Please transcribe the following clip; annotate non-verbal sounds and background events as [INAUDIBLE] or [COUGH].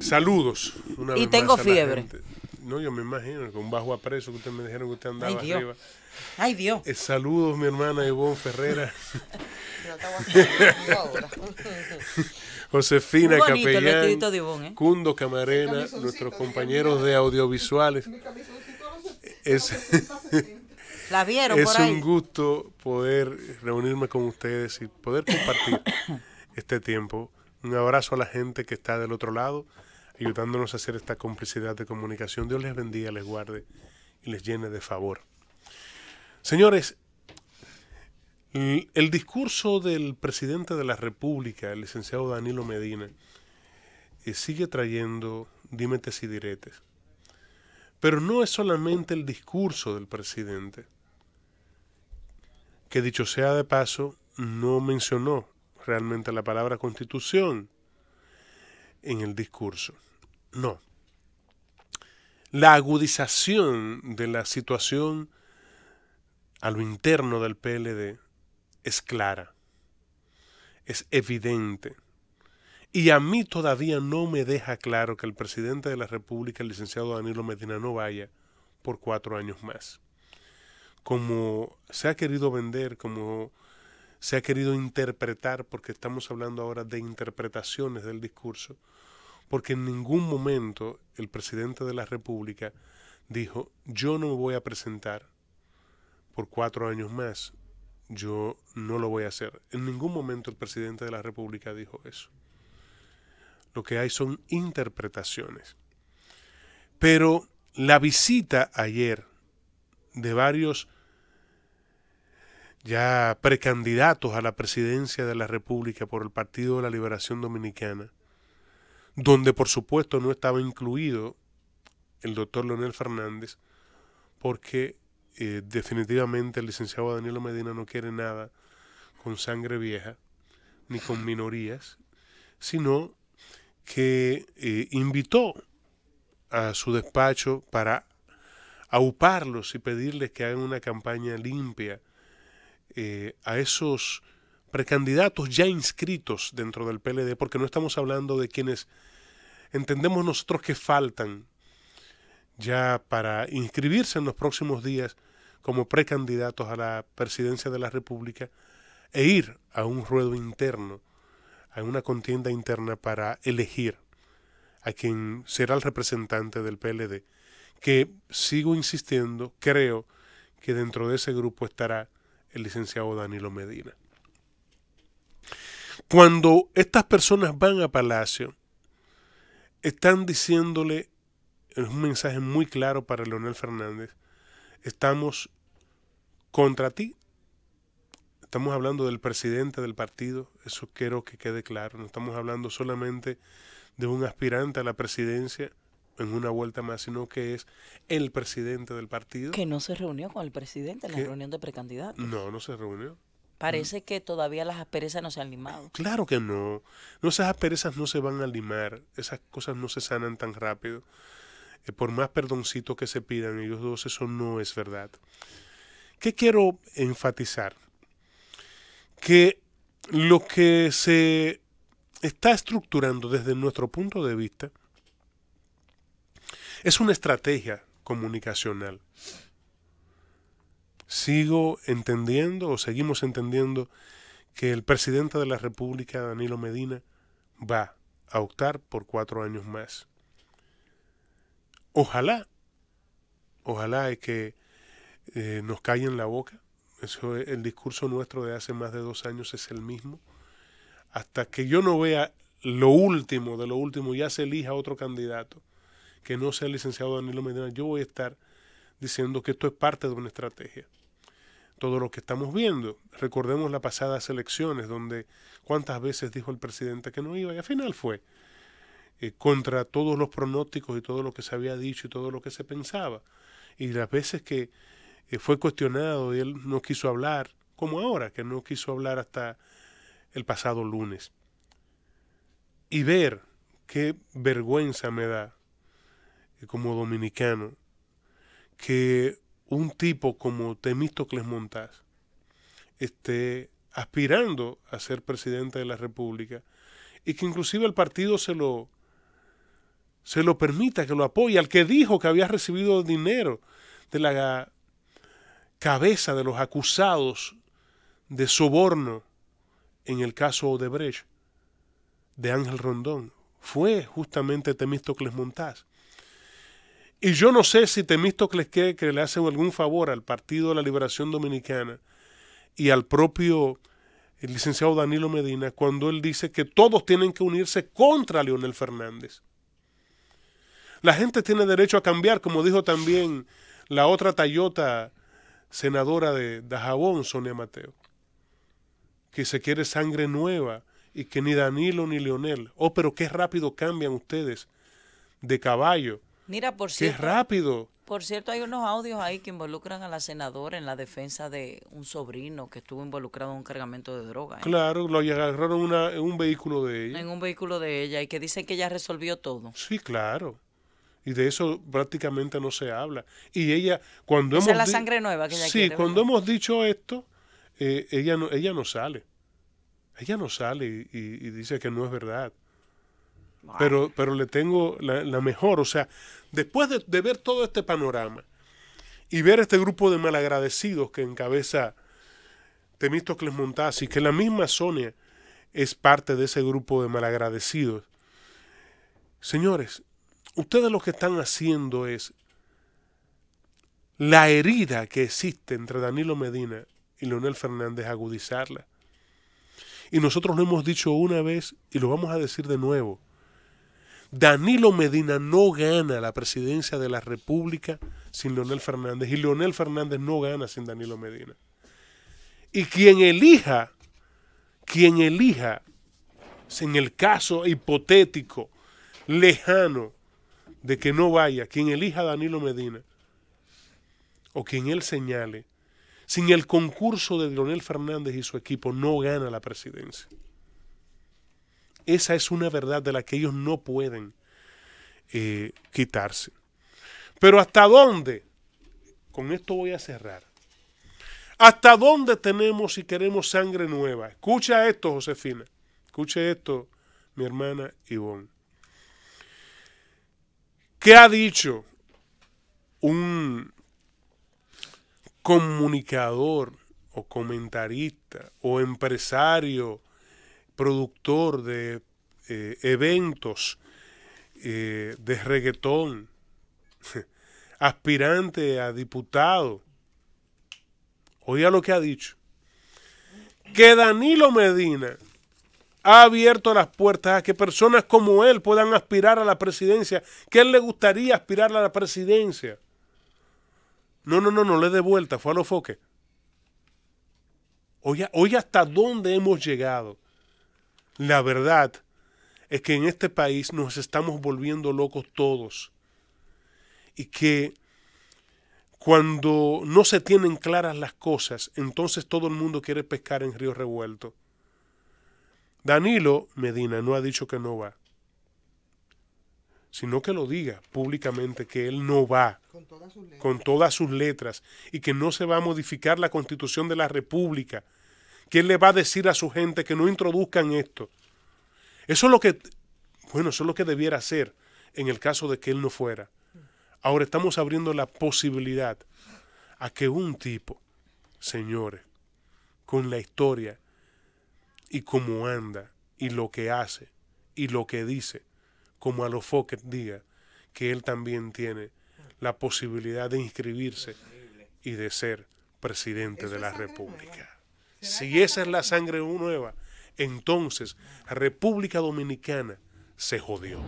Saludos. y tengo fiebre. No, yo me imagino, con bajo a que ustedes me dijeron que usted andaba arriba. Ay, Dios. Eh, saludos, mi hermana Ivonne Ferrera. [LAUGHS] [LAUGHS] Josefina Capellán. ¿eh? Cundo Camarena, nuestros compañeros de audiovisuales. [LAUGHS] es, La vieron un gusto poder reunirme con ustedes y poder compartir [COUGHS] este tiempo un abrazo a la gente que está del otro lado, ayudándonos a hacer esta complicidad de comunicación. Dios les bendiga, les guarde y les llene de favor. Señores, el discurso del presidente de la República, el licenciado Danilo Medina, eh, sigue trayendo dímetes y diretes. Pero no es solamente el discurso del presidente, que dicho sea de paso, no mencionó realmente la palabra constitución en el discurso. No. La agudización de la situación a lo interno del PLD es clara, es evidente. Y a mí todavía no me deja claro que el presidente de la República, el licenciado Danilo Medina, no vaya por cuatro años más. Como se ha querido vender, como se ha querido interpretar, porque estamos hablando ahora de interpretaciones del discurso, porque en ningún momento el presidente de la República dijo, yo no me voy a presentar por cuatro años más, yo no lo voy a hacer. En ningún momento el presidente de la República dijo eso. Lo que hay son interpretaciones. Pero la visita ayer de varios ya precandidatos a la presidencia de la República por el Partido de la Liberación Dominicana, donde por supuesto no estaba incluido el doctor Leonel Fernández, porque eh, definitivamente el licenciado Daniel Medina no quiere nada con sangre vieja, ni con minorías, sino que eh, invitó a su despacho para auparlos y pedirles que hagan una campaña limpia eh, a esos precandidatos ya inscritos dentro del PLD, porque no estamos hablando de quienes entendemos nosotros que faltan ya para inscribirse en los próximos días como precandidatos a la presidencia de la República e ir a un ruedo interno, a una contienda interna para elegir a quien será el representante del PLD, que sigo insistiendo, creo que dentro de ese grupo estará el licenciado Danilo Medina. Cuando estas personas van a Palacio, están diciéndole, un mensaje muy claro para Leonel Fernández, estamos contra ti. Estamos hablando del presidente del partido, eso quiero que quede claro, no estamos hablando solamente de un aspirante a la presidencia en una vuelta más, sino que es el presidente del partido. Que no se reunió con el presidente en la reunión de precandidatos. No, no se reunió. Parece que todavía las asperezas no se han limado. Claro que no. no. Esas asperezas no se van a limar. Esas cosas no se sanan tan rápido. Eh, por más perdoncito que se pidan ellos dos, eso no es verdad. ¿Qué quiero enfatizar? Que lo que se está estructurando desde nuestro punto de vista es una estrategia comunicacional. Sigo entendiendo o seguimos entendiendo que el presidente de la República, Danilo Medina, va a optar por cuatro años más. Ojalá, ojalá es que eh, nos callen la boca. el discurso nuestro de hace más de dos años es el mismo. Hasta que yo no vea lo último de lo último, ya se elija otro candidato que no sea el licenciado Danilo Medina, yo voy a estar diciendo que esto es parte de una estrategia. Todo lo que estamos viendo, recordemos las pasadas elecciones, donde cuántas veces dijo el presidente que no iba, y al final fue eh, contra todos los pronósticos y todo lo que se había dicho y todo lo que se pensaba. Y las veces que eh, fue cuestionado y él no quiso hablar, como ahora, que no quiso hablar hasta el pasado lunes. Y ver qué vergüenza me da como dominicano que un tipo como Temístocles Montás esté aspirando a ser presidente de la República y que inclusive el partido se lo se lo permita, que lo apoye, al que dijo que había recibido dinero de la cabeza de los acusados de soborno en el caso Odebrecht de Ángel Rondón. Fue justamente Temístocles Montás. Y yo no sé si Temístocles cree que le hace algún favor al Partido de la Liberación Dominicana y al propio el licenciado Danilo Medina cuando él dice que todos tienen que unirse contra Leonel Fernández. La gente tiene derecho a cambiar, como dijo también la otra Tayota senadora de Dajabón, Sonia Mateo, que se quiere sangre nueva y que ni Danilo ni Leonel, oh, pero qué rápido cambian ustedes de caballo Mira, por cierto. Por cierto, hay unos audios ahí que involucran a la senadora en la defensa de un sobrino que estuvo involucrado en un cargamento de droga. ¿eh? Claro, lo agarraron en un vehículo de ella. En un vehículo de ella y que dicen que ella resolvió todo. Sí, claro. Y de eso prácticamente no se habla. Y ella, cuando hemos. Sí, cuando hemos dicho esto, eh, ella, no, ella no sale. Ella no sale y dice que no es verdad. Pero, pero le tengo la, mejor. O sea, después de, ver todo este panorama y ver este grupo de malagradecidos que encabeza Temístocles y que la misma Sonia es parte de ese grupo de malagradecidos. Señores, ustedes lo que están haciendo es la herida que existe entre Danilo Medina y Leonel Fernández agudizarla. Y nosotros lo hemos dicho una vez y lo vamos a decir de nuevo. Danilo Medina no gana la presidencia de la República sin Leonel Fernández y Leonel Fernández no gana sin Danilo Medina. Y quien elija, quien elija, en el caso hipotético, lejano, de que no vaya, quien elija a Danilo Medina o quien él señale, sin el concurso de Leonel Fernández y su equipo no gana la presidencia. Esa es una verdad de la que ellos no pueden eh, quitarse. Pero ¿hasta dónde? Con esto voy a cerrar. ¿Hasta dónde tenemos y queremos sangre nueva? Escucha esto, Josefina. Escucha esto, mi hermana Ivonne. ¿Qué ha dicho un comunicador o comentarista o empresario productor de eh, eventos eh, de reggaetón, [LAUGHS] aspirante a diputado. Oiga lo que ha dicho. Que Danilo Medina ha abierto las puertas a que personas como él puedan aspirar a la presidencia, que él le gustaría aspirar a la presidencia. No, no, no, no le dé vuelta, fue a los foques. Oiga hasta dónde hemos llegado. La verdad es que en este país nos estamos volviendo locos todos y que cuando no se tienen claras las cosas, entonces todo el mundo quiere pescar en río revuelto. Danilo Medina no ha dicho que no va, sino que lo diga públicamente que él no va con todas, sus con todas sus letras y que no se va a modificar la constitución de la República, que él le va a decir a su gente que no introduzcan esto eso es lo que, bueno, eso es lo que debiera hacer en el caso de que él no fuera. Ahora estamos abriendo la posibilidad a que un tipo, señores, con la historia y cómo anda y lo que hace y lo que dice, como a los Fokker diga, que él también tiene la posibilidad de inscribirse y de ser presidente de la República. Si esa es la sangre nueva, entonces República Dominicana se jodió.